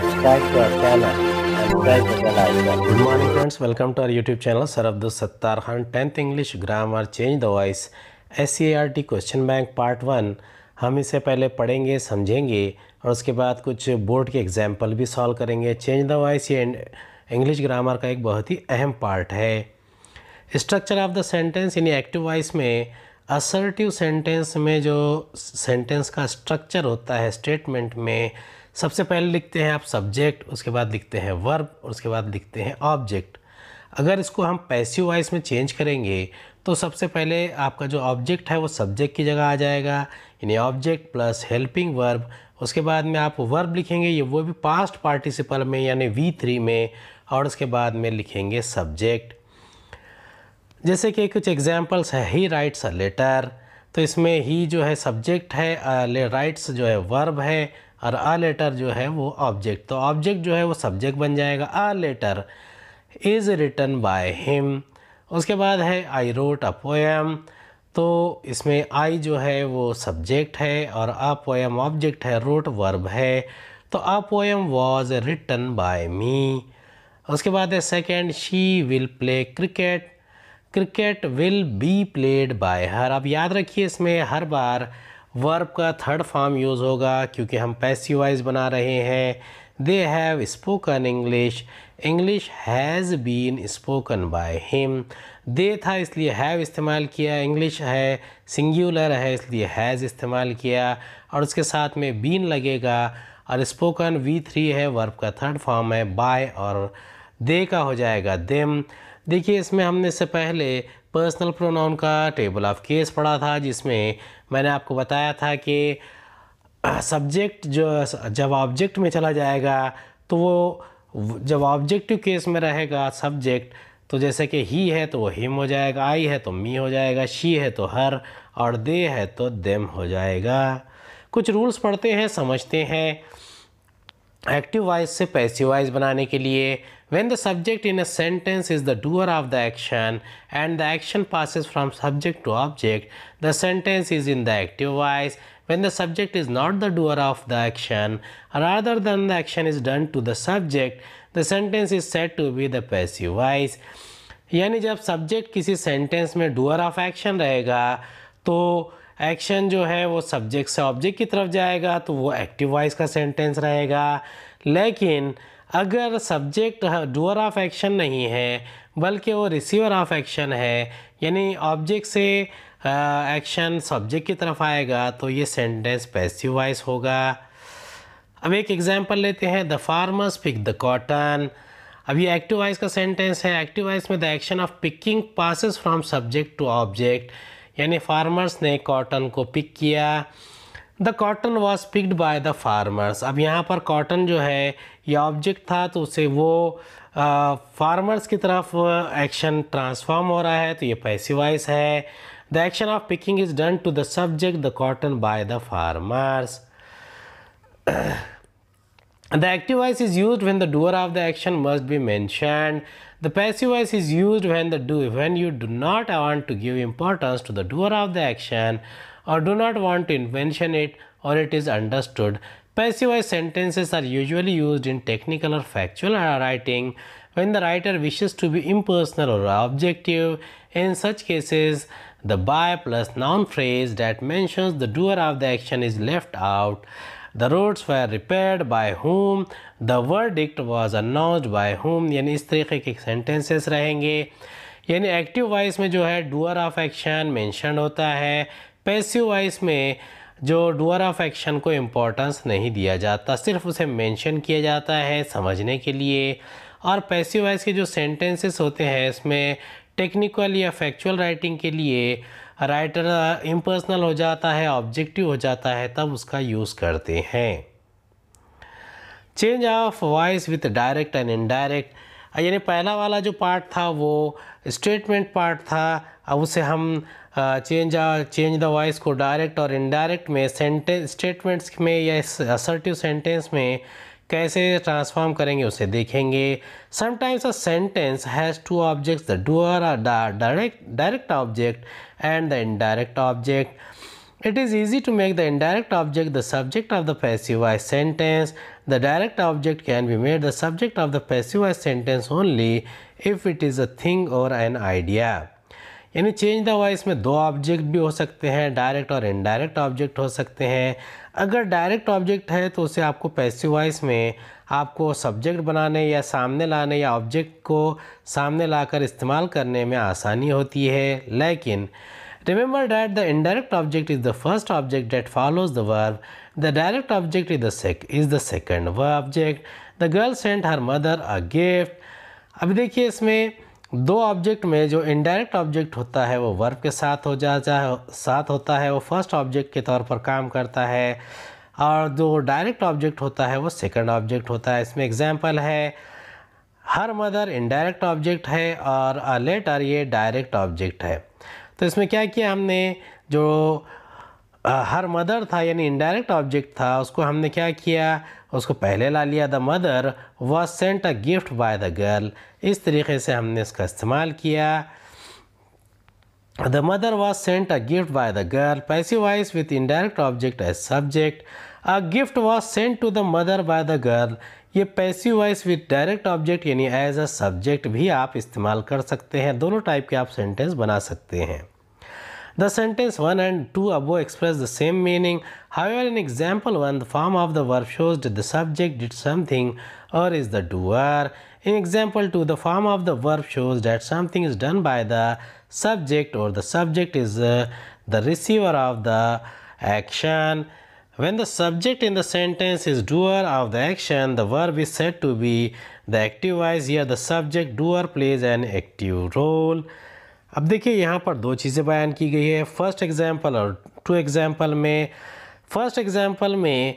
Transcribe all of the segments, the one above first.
subscribe to our channel. Good morning friends welcome to our YouTube channel sir Sattar Khan tenth English grammar change the voice S C R T question bank part one हम इसे पहले पढ़ेंगे समझेंगे और उसके बाद कुछ बोर्ड के एग्जाम्पल भी सॉल्व करेंगे चेंज द वॉइस ये इंग्लिश ग्रामर का एक बहुत ही अहम पार्ट है structure of the sentence in active voice में असर्टिव सेंटेंस में जो सेंटेंस का स्ट्रक्चर होता है स्टेटमेंट में सबसे पहले लिखते हैं आप सब्जेक्ट उसके बाद लिखते हैं वर्ब और उसके बाद लिखते हैं ऑब्जेक्ट अगर इसको हम पैसिव वाइज में चेंज करेंगे तो सबसे पहले आपका जो ऑब्जेक्ट है वो सब्जेक्ट की जगह आ जाएगा यानी ऑब्जेक्ट प्लस हेल्पिंग वर्ब उसके बाद में आप वर्ब लिखेंगे ये वो भी पास्ट पार्टिसिपल में यानी वी थ्री में और उसके बाद में लिखेंगे सब्जेक्ट जैसे कि कुछ एग्जाम्पल्स है ही राइट्स अ लेटर तो इसमें ही जो है सब्जेक्ट है राइट्स uh, जो है वर्ब है और आ लेटर जो है वो ऑब्जेक्ट तो ऑब्जेक्ट जो है वो सब्जेक्ट बन जाएगा a letter is written by him उसके बाद है आई रोट अ पोएम तो इसमें आई जो है वो सब्जेक्ट है और आ पोएम ऑब्जेक्ट है रोट वर्ब है तो a poem was written by me उसके बाद है second she will play cricket cricket will be played by her अब याद रखिए इसमें हर बार वर्ब का थर्ड फॉर्म यूज़ होगा क्योंकि हम वाइज बना रहे हैं they have spoken English English has been spoken by him they था इसलिए हैव इस्तेमाल किया इंग्लिश है सिंगुलर है इसलिए हैज़ इस्तेमाल किया और उसके साथ में बीन लगेगा और स्पोकन वी थ्री है वर्ब का थर्ड फॉर्म है बाय और दे का हो जाएगा देम देखिए इसमें हमने से पहले पर्सनल प्रोनाउन का टेबल ऑफ केस पढ़ा था जिसमें मैंने आपको बताया था कि सब्जेक्ट जो जब ऑब्जेक्ट में चला जाएगा तो वो जब ऑब्जेक्टिव केस में रहेगा सब्जेक्ट तो जैसे कि ही है तो वो हिम हो जाएगा आई है तो मी हो जाएगा शी है तो हर और दे है तो देम हो जाएगा कुछ रूल्स पढ़ते हैं समझते हैं एक्टिव वाइज से पैसिव वाइज बनाने के लिए When the subject in a sentence is the doer of the action and the action passes from subject to object, the sentence is in the active voice. When the subject is not the doer of the action, rather than the action is done to the subject, the sentence is said to be the passive voice. यानी जब subject किसी sentence में doer of action रहेगा तो action जो है वो subject से ऑब्जेक्ट की तरफ जाएगा तो वो एक्टिव वॉइस का सेंटेंस रहेगा लेकिन अगर सब्जेक्ट डूअर ऑफ एक्शन नहीं है बल्कि वो रिसीवर ऑफ एक्शन है यानी ऑब्जेक्ट से एक्शन सब्जेक्ट की तरफ आएगा तो ये सेंटेंस पैसिव वाइज होगा अब एक एग्जांपल लेते हैं the farmers pick the cotton अब ये एक्टिव वाइज का सेंटेंस है एक्टिव वाइज में the action of picking passes from subject to object यानी फार्मर्स ने कॉटन को पिक किया the cotton was picked by the farmers अब यहाँ पर कॉटन जो है यह ऑब्जेक्ट था तो उसे वो फार्मर्स की तरफ एक्शन ट्रांसफॉर्म हो रहा है तो ये पैसिवाइस है the action of picking is done to the subject the cotton by the farmers the active voice is use when the doer of the action must be mention the passive voice is use when the do when you do not want to give importance to the doer of the action or do not want to invention it or it is understood. Passive sentences are usually used in technical or factual writing when the writer wishes to be impersonal or objective. In such cases, the by plus noun phrase that mentions the doer of the action is left out. The roads were repaired by whom? The verdict was announced by whom? यानी इस तरीके के sentences रहेंगे यानी active voice में जो है doer of action mentioned होता है पैसिव वॉइस में जो डुअर ऑफ एक्शन को इम्पोर्टेंस नहीं दिया जाता सिर्फ उसे मेंशन किया जाता है समझने के लिए और पैसिव वॉइस के जो सेंटेंसेस होते हैं इसमें टेक्निकल या फैक्चुअल राइटिंग के लिए राइटर इम्पर्सनल हो जाता है ऑब्जेक्टिव हो जाता है तब उसका यूज़ करते हैं change of voice with direct and indirect यानी पहला वाला जो पार्ट था वो स्टेटमेंट पार्ट था अब उसे हम चेंज चेंज द वॉइस को डायरेक्ट और इनडायरेक्ट में सेंटेंस स्टेटमेंट्स में या असर्टिव सेंटेंस में कैसे ट्रांसफॉर्म करेंगे उसे देखेंगे sometimes a sentence has two objects the doer direct direct object and the indirect object it is easy to make the indirect object the subject of the passive voice sentence the direct object can be made the subject of the passive voice sentence only if it is a thing or an idea यानी change the voice में दो object भी हो सकते हैं direct और indirect object हो सकते हैं अगर डायरेक्ट ऑब्जेक्ट है तो उसे आपको पैसिव वॉइस में आपको सब्जेक्ट बनाने या सामने लाने या ऑब्जेक्ट को सामने लाकर इस्तेमाल करने में आसानी होती है लेकिन remember that the indirect object is the first object that follows the verb the direct object is the is the second व object the girl sent her mother a gift अभी देखिए इसमें दो ऑब्जेक्ट में जो इनडायरेक्ट ऑब्जेक्ट होता है वो वर्ब के साथ हो है साथ होता है वो फर्स्ट ऑब्जेक्ट के तौर पर काम करता है और जो डायरेक्ट ऑब्जेक्ट होता है वो सेकंड ऑब्जेक्ट होता है इसमें एग्जाम्पल है हर मदर इनडायरेक्ट ऑब्जेक्ट है और अ uh, लेटर ये डायरेक्ट ऑब्जेक्ट है तो इसमें क्या किया हमने जो हर मदर था यानी इनडायरेक्ट ऑब्जेक्ट था उसको हमने क्या किया उसको पहले ला लिया the mother was sent a gift by the girl इस तरीके से हमने इसका इस्तेमाल किया the mother was sent a gift by the girl passive voice with indirect object as subject a gift was sent to the mother by the girl ये passive voice with direct object यानी as a subject भी आप इस्तेमाल कर सकते हैं दोनों type के आप सेंटेंस बना सकते हैं The sentence 1 and 2 above express the same meaning. However, in example 1, the form of the verb shows that the subject did something or is the doer. In example 2, the form of the verb shows that something is done by the subject or the subject is uh, the receiver of the action. When the subject in the sentence is doer of the action, the verb is said to be the active voice. Here the subject doer plays an active role. अब देखिए यहाँ पर दो चीज़ें बयान की गई है फर्स्ट एग्जाम्पल और टू एग्जाम्पल में फर्स्ट एग्जाम्पल में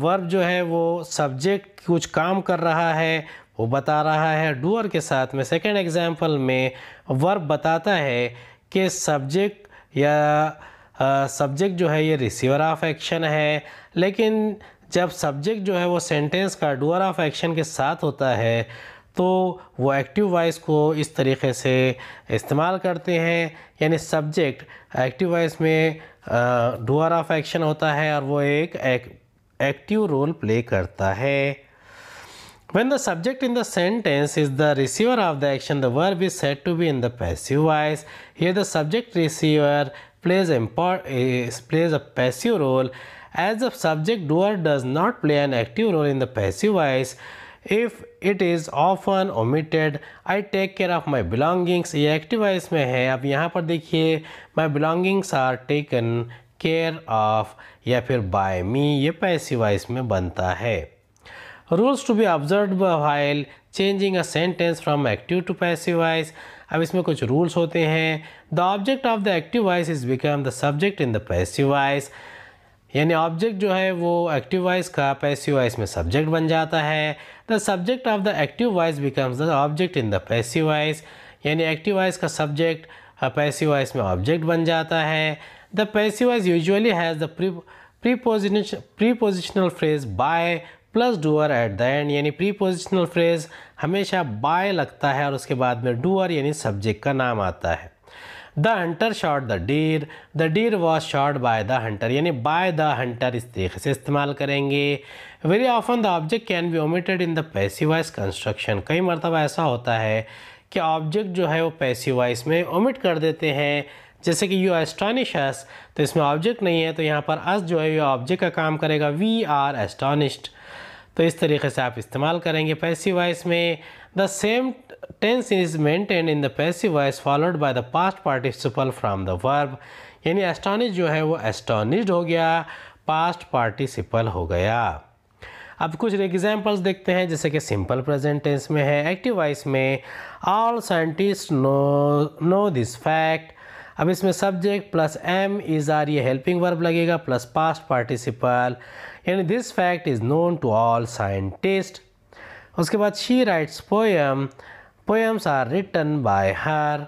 वर्ब जो है वो सब्जेक्ट कुछ काम कर रहा है वो बता रहा है डूअर के साथ में सेकेंड एग्जाम्पल में वर्ब बताता है कि सब्जेक्ट या सब्जेक्ट जो है ये रिसीवर ऑफ एक्शन है लेकिन जब सब्जेक्ट जो है वो सेंटेंस का डूअर ऑफ एक्शन के साथ होता है तो वो एक्टिव वॉइस को इस तरीके से इस्तेमाल करते हैं यानी सब्जेक्ट एक्टिव वॉइस में डुअर ऑफ एक्शन होता है और वो एक, एक एक्टिव रोल प्ले करता है When the subject in the sentence is the receiver of the action, the verb is said to be in the passive voice. Here, the subject receiver plays, import, is, plays a passive role. As the subject doer does not play an active role in the passive voice, if it is often omitted I take care of my belongings ये active voice में है अब यहाँ पर देखिए my belongings are taken care of या फिर by me ये पैसिवाइज में बनता है rules to be observe while changing a sentence from active to passive अब इसमें कुछ रूल्स होते हैं the object of the active is become the subject in the passive यानी ऑब्जेक्ट जो है वो एक्टिव वॉइस का पैसिव वॉइस में सब्जेक्ट बन जाता है the subject of the active voice becomes the object in the passive voice यानी एक्टिव वॉइस का सब्जेक्ट पैसिव वॉइस में ऑब्जेक्ट बन जाता है the passive voice usually has the prepositional phrase by plus doer at the end यानी prepositional phrase हमेशा by लगता है और उसके बाद में डूअर यानी सब्जेक्ट का नाम आता है the hunter shot the deer the deer was shot by the hunter यानी बाय द हंटर इस तरीके से इस्तेमाल करेंगे very often the object can be omitted in the voice construction कई मरतबा ऐसा होता है कि ऑब्जेक्ट जो है वो वाइज में ओमिट कर देते हैं जैसे कि यू एस्टॉनिश अस तो इसमें ऑब्जेक्ट नहीं है तो यहाँ पर अस जो है ये ऑब्जेक्ट का काम करेगा वी आर एस्टॉनिश्ड तो इस तरीके से आप इस्तेमाल करेंगे वाइज में the same tense is maintain in the passive voice followed by the past participle from the verb यानी एस्टोनिश जो है वो एस्टॉनिश्ड हो गया पास्ट पार्टिसिपल हो गया अब कुछ एग्जाम्पल्स देखते हैं जैसे कि सिंपल प्रेजेंट टेंस में है एक्टिव वाइस में all scientist know know this fact अब इसमें subject plus am is are ये हेल्पिंग वर्ब लगेगा प्लस पास्ट पार्टिसिपल यानी this fact is known to all scientist उसके बाद she writes poem poems are written by her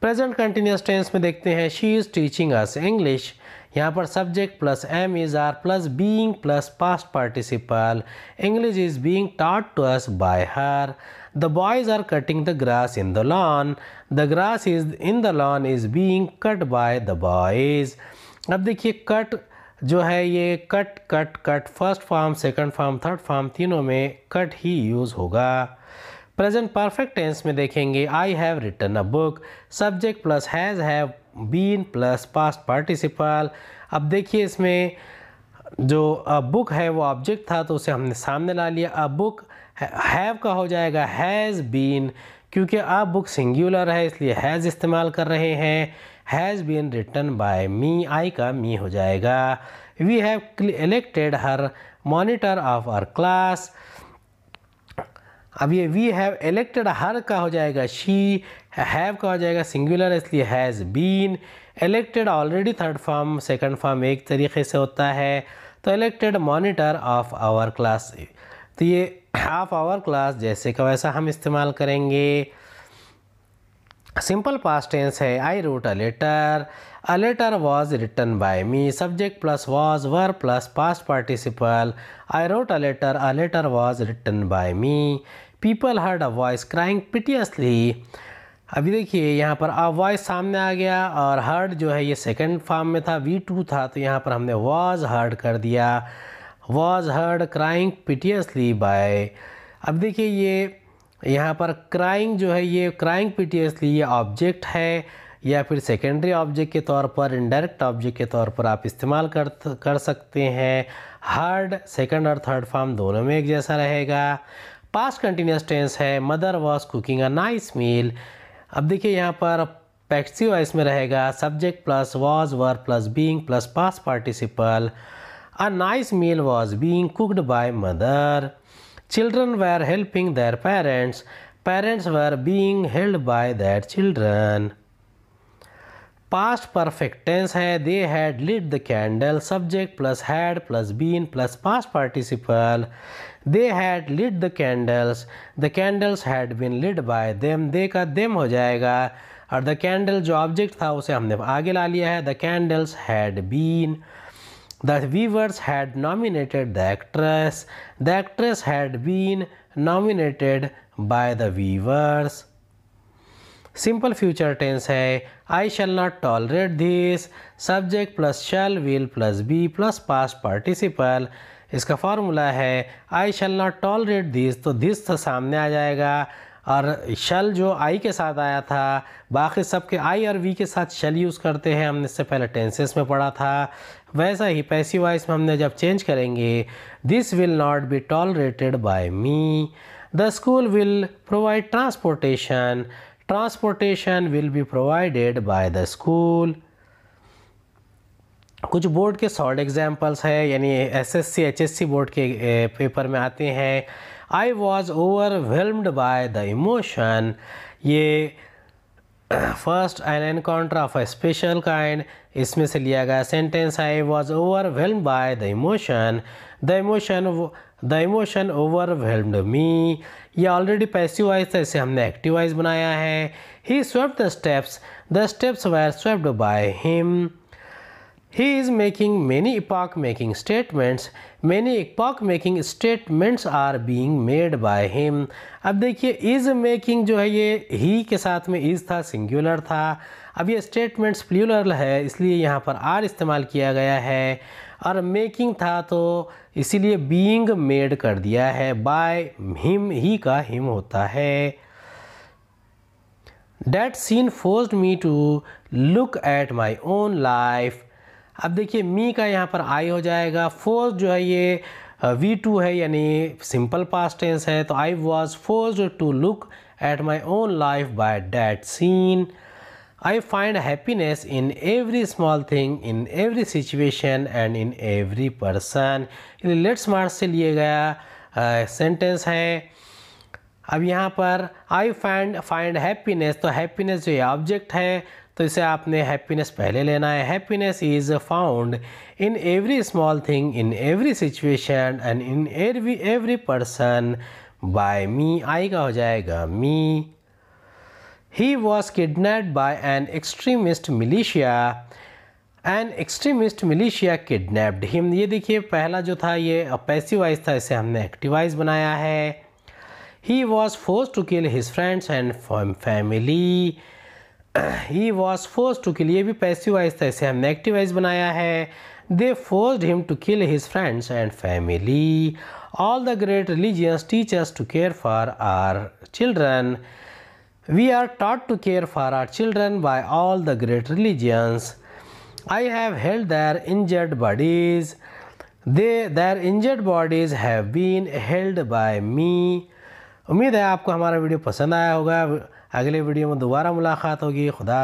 present continuous tense में देखते हैं she is teaching us English यहाँ पर subject plus am is are plus being plus past participle English is being taught to us by her the boys are cutting the grass in the lawn the grass is in the lawn is being cut by the boys अब देखिए cut जो है ये cut cut cut first form second form third form तीनों में cut ही use होगा present perfect tense में देखेंगे I have written a book subject plus has have been plus past participle अब देखिए इसमें जो अ बुक है वो ऑब्जेक्ट था तो उसे हमने सामने ला लिया अ बुक हैव का हो जाएगा हैज़ बीन क्योंकि अ बुक सिंगुलर है इसलिए हैज़ इस्तेमाल कर रहे हैं has been written by me I का मी हो जाएगा we have elected her monitor of our class अब ये वी हैव इलेक्टेड हर का हो जाएगा शी हैव का हो जाएगा सिंगुलर इसलिए has been elected already third form second form एक तरीके से होता है तो elected monitor of our class तो ये ऑफ आवर क्लास जैसे का वैसा हम इस्तेमाल करेंगे सिंपल पास टेंस है I wrote a letter a letter was written by me subject plus was were plus past participle I wrote a letter a letter was written by me people heard a voice crying piteously अभी देखिए यहाँ पर a voice सामने आ गया और heard जो है ये सेकेंड फॉर्म में था वी टू था तो यहाँ पर हमने वॉज हर्ड कर दिया was heard crying piteously by अब देखिए ये यहाँ पर क्राइंग जो है ये क्राइंग पीटीएसली ये ऑब्जेक्ट है या फिर सेकेंडरी ऑब्जेक्ट के तौर पर इनडायरेक्ट ऑब्जेक्ट के तौर पर आप इस्तेमाल कर कर सकते हैं हर्ड सेकेंड और थर्ड फॉर्म दोनों में एक जैसा रहेगा पास्ट कंटिन्यूस टेंस है mother was cooking a nice meal अब देखिए यहाँ पर पैक्सी वाइस में रहेगा subject plus was were plus being plus past participle a nice meal was being cooked by mother Children were helping their parents. Parents were being held by their children. Past perfect tense है they had lit the candle subject plus had plus been plus past participle they had lit the candles the candles had been lit by them they का them हो जाएगा और the candle जो object था उसे हमने आगे ला लिया है the candles had been The viewers had nominated the actress. The actress had been nominated by the viewers. simple future tense hai i shall not tolerate this subject plus shall will plus be plus past participle इसका formula है I shall not tolerate this तो this तो सामने आ जाएगा और शल जो आई के साथ आया था बाकी सब के आई और वी के साथ शल यूज़ करते हैं हमने इससे पहले टेंसेस में पढ़ा था वैसा ही पैसी वाइस में हमने जब चेंज करेंगे this will not be tolerated by me the school will provide transportation transportation will be provided by the school कुछ बोर्ड के शॉर्ट एग्जाम्पल्स है यानी एस सी बोर्ड के पेपर में आते हैं I was overwhelmed by the emotion ये first an encounter of a special kind इसमें से लिया गया sentence I was overwhelm by the emotion the emotion the emotion overwhelmed me ये ऑलरेडी पैसिव वाइज था इसे हमने एक्टिव वाइज बनाया है he swept the steps the steps were swept by him He is making many epoch making statements. Many epoch making statements are being made by him. अब देखिए is making जो है ये he के साथ में is था singular था अब ये statements plural है इसलिए यहाँ पर are इस्तेमाल किया गया है और making था तो इसीलिए being made कर दिया है by him he का him होता है That scene forced me to look at my own life अब देखिए मी का यहाँ पर आई हो जाएगा फोर्स जो है ये वी टू है यानी सिंपल पास टेंस है तो I was force to look at my own life by that scene I find happiness in every small thing in every situation and in every person let's March से लिए गया sentence है अब यहाँ पर I find find happiness तो happiness जो ये ऑब्जेक्ट है तो इसे आपने हैप्पीनेस पहले लेना है happiness is found in every small thing in every situation and in every every person by me I का हो जाएगा me he was kidnap by an extremist militia an extremist militia kidnapped him ये देखिए पहला जो था ये passivise था इसे हमने एक्टिवाइज बनाया है he was force to kill his friends and family he was force to kill ये भी पैसिव वाइज था इसे हमने एक्टिव वाइज बनाया है they forced him to kill his friends and family all the great religions teachers to care for our children we are taught to care for our children by all the great religions I have held their injured bodies they their injured bodies have been held by me उम्मीद है आपको हमारा video पसंद आया होगा اگले video में دوبارہ ملاقات ہوگی خدا